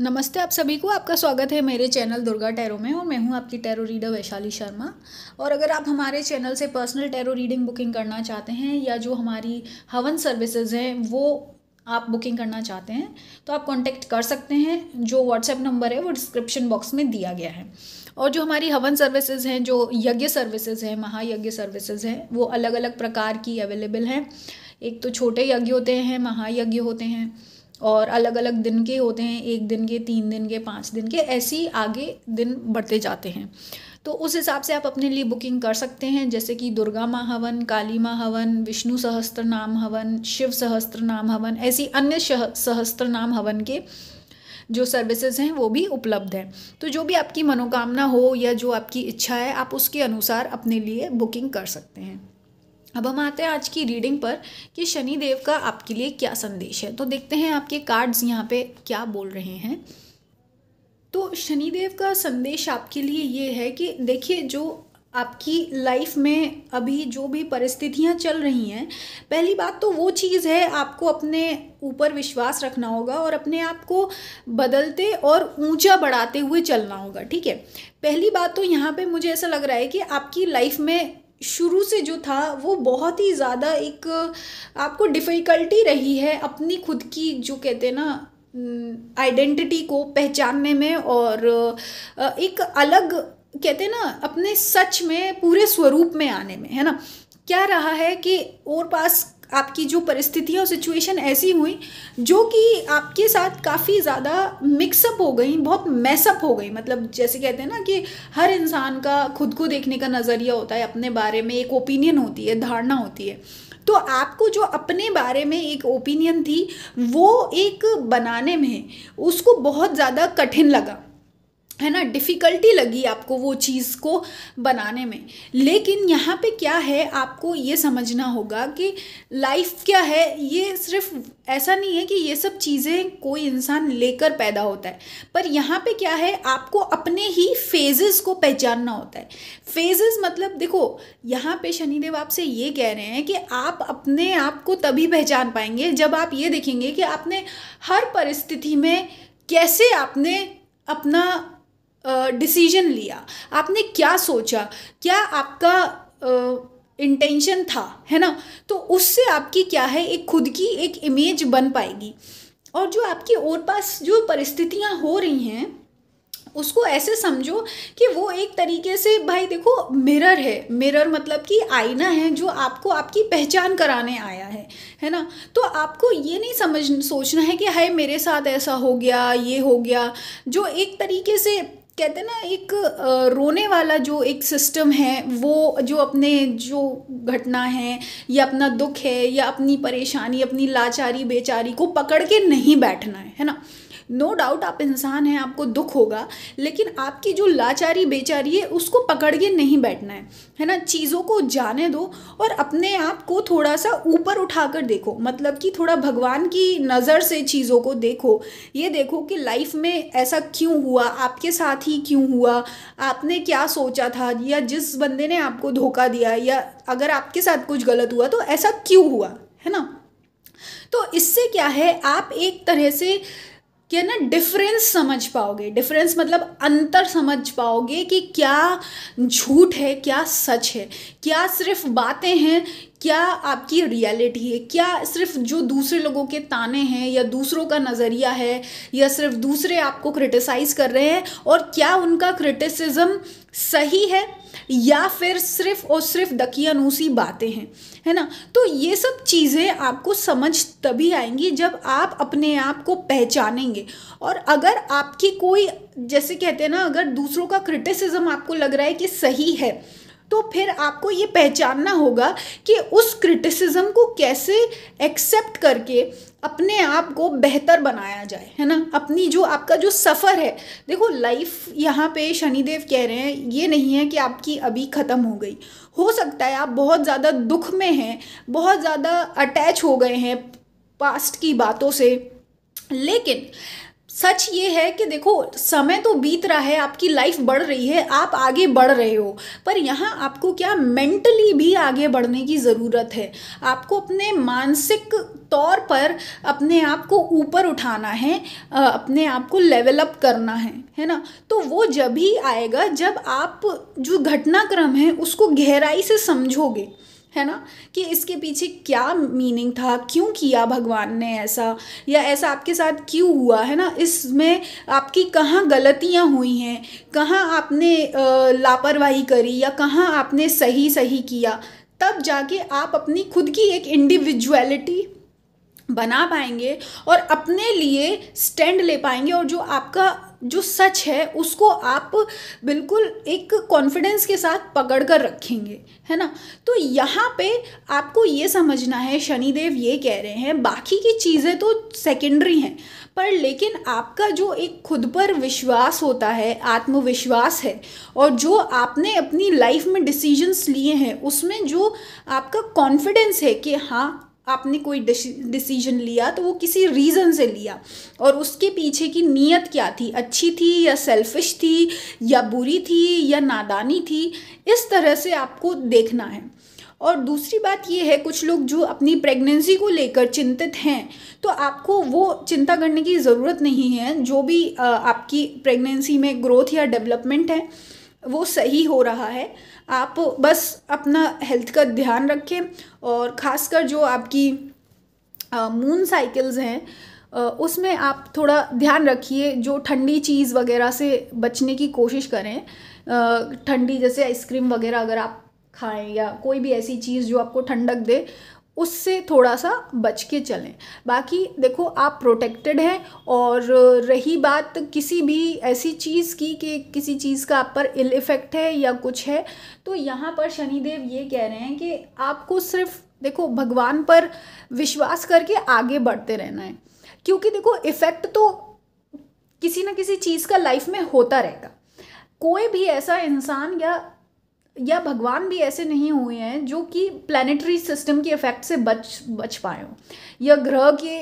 नमस्ते आप सभी को आपका स्वागत है मेरे चैनल दुर्गा टैरो में और मैं हूं आपकी टैरो रीडर वैशाली शर्मा और अगर आप हमारे चैनल से पर्सनल टैरो रीडिंग बुकिंग करना चाहते हैं या जो हमारी हवन सर्विसेज हैं वो आप बुकिंग करना चाहते हैं तो आप कांटेक्ट कर सकते हैं जो व्हाट्सएप नंबर है वो डिस्क्रिप्शन बॉक्स में दिया गया है और जो हमारी हवन सर्विसेज हैं जो यज्ञ सर्विसेज हैं महायज्ञ सर्विसेज हैं वो अलग अलग प्रकार की अवेलेबल हैं एक तो छोटे यज्ञ होते हैं महायज्ञ होते हैं और अलग अलग दिन के होते हैं एक दिन के तीन दिन के पाँच दिन के ऐसे ही आगे दिन बढ़ते जाते हैं तो उस हिसाब से आप अपने लिए बुकिंग कर सकते हैं जैसे कि दुर्गा माँ हवन काली माँ हवन विष्णु सहस्त्र नाम हवन शिव सहस्त्र नाम हवन ऐसी अन्य सहस्त्र नाम हवन के जो सर्विसेज हैं वो भी उपलब्ध हैं तो जो भी आपकी मनोकामना हो या जो आपकी इच्छा है आप उसके अनुसार अपने लिए बुकिंग कर सकते हैं अब हम आते हैं आज की रीडिंग पर कि शनि देव का आपके लिए क्या संदेश है तो देखते हैं आपके कार्ड्स यहाँ पे क्या बोल रहे हैं तो शनि देव का संदेश आपके लिए ये है कि देखिए जो आपकी लाइफ में अभी जो भी परिस्थितियाँ चल रही हैं पहली बात तो वो चीज़ है आपको अपने ऊपर विश्वास रखना होगा और अपने आप को बदलते और ऊंचा बढ़ाते हुए चलना होगा ठीक है पहली बात तो यहाँ पे मुझे ऐसा लग रहा है कि आपकी लाइफ में शुरू से जो था वो बहुत ही ज़्यादा एक आपको डिफ़िकल्टी रही है अपनी खुद की जो कहते हैं ना आइडेंटिटी को पहचानने में और एक अलग कहते हैं ना अपने सच में पूरे स्वरूप में आने में है ना क्या रहा है कि और पास आपकी जो परिस्थितियाँ और सिचुएशन ऐसी हुई जो कि आपके साथ काफ़ी ज़्यादा मिक्सअप हो गई बहुत मैसअप हो गई मतलब जैसे कहते हैं ना कि हर इंसान का खुद को देखने का नज़रिया होता है अपने बारे में एक ओपिनियन होती है धारणा होती है तो आपको जो अपने बारे में एक ओपिनियन थी वो एक बनाने में उसको बहुत ज़्यादा कठिन लगा है ना डिफ़िकल्टी लगी आपको वो चीज़ को बनाने में लेकिन यहाँ पे क्या है आपको ये समझना होगा कि लाइफ क्या है ये सिर्फ ऐसा नहीं है कि ये सब चीज़ें कोई इंसान लेकर पैदा होता है पर यहाँ पे क्या है आपको अपने ही फेजेस को पहचानना होता है फेजेस मतलब देखो यहाँ पे शनिदेव आपसे ये कह रहे हैं कि आप अपने आप को तभी पहचान पाएंगे जब आप ये देखेंगे कि आपने हर परिस्थिति में कैसे आपने अपना डिसीजन लिया आपने क्या सोचा क्या आपका इंटेंशन था है ना तो उससे आपकी क्या है एक खुद की एक इमेज बन पाएगी और जो आपके और पास जो परिस्थितियाँ हो रही हैं उसको ऐसे समझो कि वो एक तरीके से भाई देखो मिरर है मिरर मतलब कि आईना है जो आपको आपकी पहचान कराने आया है है ना तो आपको ये नहीं समझ सोचना है कि हाय मेरे साथ ऐसा हो गया ये हो गया जो एक तरीके से कहते हैं ना एक रोने वाला जो एक सिस्टम है वो जो अपने जो घटना है या अपना दुख है या अपनी परेशानी अपनी लाचारी बेचारी को पकड़ के नहीं बैठना है है ना नो डाउट आप इंसान हैं आपको दुख होगा लेकिन आपकी जो लाचारी बेचारी है उसको पकड़ के नहीं बैठना है है ना चीज़ों को जाने दो और अपने आप को थोड़ा सा ऊपर उठाकर देखो मतलब कि थोड़ा भगवान की नज़र से चीज़ों को देखो ये देखो कि लाइफ में ऐसा क्यों हुआ आपके साथ ही क्यों हुआ आपने क्या सोचा था या जिस बंदे ने आपको धोखा दिया या अगर आपके साथ कुछ गलत हुआ तो ऐसा क्यों हुआ है ना तो इससे क्या है आप एक तरह से कि ना डिफरेंस समझ पाओगे डिफरेंस मतलब अंतर समझ पाओगे कि क्या झूठ है क्या सच है क्या सिर्फ बातें हैं क्या आपकी रियलिटी है क्या सिर्फ जो दूसरे लोगों के ताने हैं या दूसरों का नज़रिया है या सिर्फ दूसरे आपको क्रिटिसाइज़ कर रहे हैं और क्या उनका क्रिटिसिज्म सही है या फिर सिर्फ और सिर्फ दकियानूसी बातें हैं है ना तो ये सब चीज़ें आपको समझ तभी आएंगी जब आप अपने आप को पहचानेंगे और अगर आपकी कोई जैसे कहते हैं ना अगर दूसरों का क्रिटिसिज्म आपको लग रहा है कि सही है तो फिर आपको ये पहचानना होगा कि उस क्रिटिसिज्म को कैसे एक्सेप्ट करके अपने आप को बेहतर बनाया जाए है ना अपनी जो आपका जो सफ़र है देखो लाइफ यहाँ पे शनिदेव कह रहे हैं ये नहीं है कि आपकी अभी ख़त्म हो गई हो सकता है आप बहुत ज़्यादा दुख में हैं बहुत ज़्यादा अटैच हो गए हैं पास्ट की बातों से लेकिन सच ये है कि देखो समय तो बीत रहा है आपकी लाइफ बढ़ रही है आप आगे बढ़ रहे हो पर यहाँ आपको क्या मेंटली भी आगे बढ़ने की ज़रूरत है आपको अपने मानसिक तौर पर अपने आप को ऊपर उठाना है अपने आप को लेवल अप करना है है ना तो वो जब ही आएगा जब आप जो घटनाक्रम है उसको गहराई से समझोगे है ना कि इसके पीछे क्या मीनिंग था क्यों किया भगवान ने ऐसा या ऐसा आपके साथ क्यों हुआ है ना इसमें आपकी कहाँ गलतियाँ हुई हैं कहाँ आपने लापरवाही करी या कहाँ आपने सही सही किया तब जाके आप अपनी खुद की एक इंडिविजुअलिटी बना पाएंगे और अपने लिए स्टैंड ले पाएंगे और जो आपका जो सच है उसको आप बिल्कुल एक कॉन्फिडेंस के साथ पकड़ कर रखेंगे है ना तो यहाँ पे आपको ये समझना है शनिदेव ये कह रहे हैं बाकी की चीज़ें तो सेकेंडरी हैं पर लेकिन आपका जो एक खुद पर विश्वास होता है आत्मविश्वास है और जो आपने अपनी लाइफ में डिसीजंस लिए हैं उसमें जो आपका कॉन्फिडेंस है कि हाँ आपने कोई डिसीजन लिया तो वो किसी रीज़न से लिया और उसके पीछे की नीयत क्या थी अच्छी थी या सेल्फिश थी या बुरी थी या नादानी थी इस तरह से आपको देखना है और दूसरी बात ये है कुछ लोग जो अपनी प्रेगनेंसी को लेकर चिंतित हैं तो आपको वो चिंता करने की ज़रूरत नहीं है जो भी आपकी प्रेगनेंसी में ग्रोथ या डेवलपमेंट है वो सही हो रहा है आप बस अपना हेल्थ का ध्यान रखें और ख़ासकर जो आपकी मून साइकिल्स हैं उसमें आप थोड़ा ध्यान रखिए जो ठंडी चीज़ वगैरह से बचने की कोशिश करें ठंडी जैसे आइसक्रीम वगैरह अगर आप खाएं या कोई भी ऐसी चीज़ जो आपको ठंडक दे उससे थोड़ा सा बच के चलें बाकी देखो आप प्रोटेक्टेड हैं और रही बात किसी भी ऐसी चीज़ की कि किसी चीज़ का आप पर इल इफ़ेक्ट है या कुछ है तो यहाँ पर शनिदेव ये कह रहे हैं कि आपको सिर्फ देखो भगवान पर विश्वास करके आगे बढ़ते रहना है क्योंकि देखो इफ़ेक्ट तो किसी ना किसी चीज़ का लाइफ में होता रहेगा कोई भी ऐसा इंसान या या भगवान भी ऐसे नहीं हुए हैं जो कि प्लानिटरी सिस्टम के इफ़ेक्ट से बच बच पाए हों या ग्रह के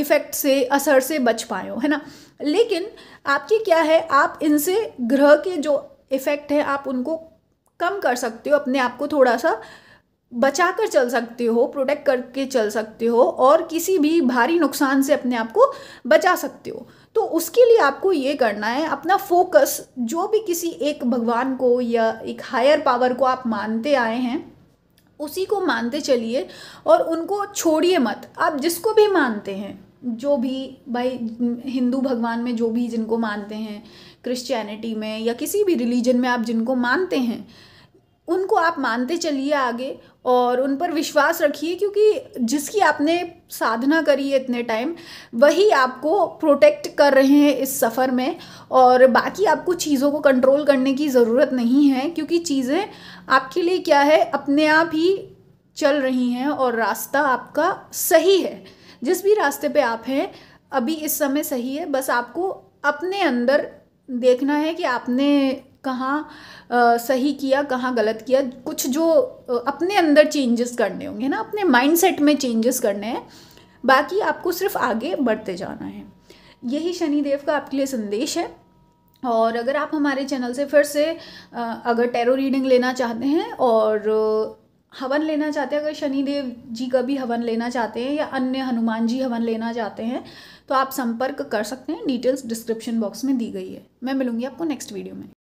इफ़ेक्ट से असर से बच पाए हों है ना लेकिन आपकी क्या है आप इनसे ग्रह के जो इफ़ेक्ट हैं आप उनको कम कर सकते हो अपने आप को थोड़ा सा बचा कर चल सकते हो प्रोटेक्ट करके चल सकते हो और किसी भी भारी नुकसान से अपने आप को बचा सकते हो तो उसके लिए आपको ये करना है अपना फोकस जो भी किसी एक भगवान को या एक हायर पावर को आप मानते आए हैं उसी को मानते चलिए और उनको छोड़िए मत आप जिसको भी मानते हैं जो भी भाई हिंदू भगवान में जो भी जिनको मानते हैं क्रिश्चियनिटी में या किसी भी रिलीजन में आप जिनको मानते हैं उनको आप मानते चलिए आगे और उन पर विश्वास रखिए क्योंकि जिसकी आपने साधना करी है इतने टाइम वही आपको प्रोटेक्ट कर रहे हैं इस सफ़र में और बाकी आपको चीज़ों को कंट्रोल करने की ज़रूरत नहीं है क्योंकि चीज़ें आपके लिए क्या है अपने आप ही चल रही हैं और रास्ता आपका सही है जिस भी रास्ते पे आप हैं अभी इस समय सही है बस आपको अपने अंदर देखना है कि आपने कहाँ सही किया कहाँ गलत किया कुछ जो अपने अंदर चेंजेस करने होंगे ना अपने माइंडसेट में चेंजेस करने हैं बाकी आपको सिर्फ आगे बढ़ते जाना है यही शनिदेव का आपके लिए संदेश है और अगर आप हमारे चैनल से फिर से अगर टैरो रीडिंग लेना चाहते हैं और हवन लेना चाहते हैं अगर शनिदेव जी का भी हवन लेना चाहते हैं या अन्य हनुमान जी हवन लेना चाहते हैं तो आप संपर्क कर सकते हैं डिटेल्स डिस्क्रिप्शन बॉक्स में दी गई है मैं मिलूंगी आपको नेक्स्ट वीडियो में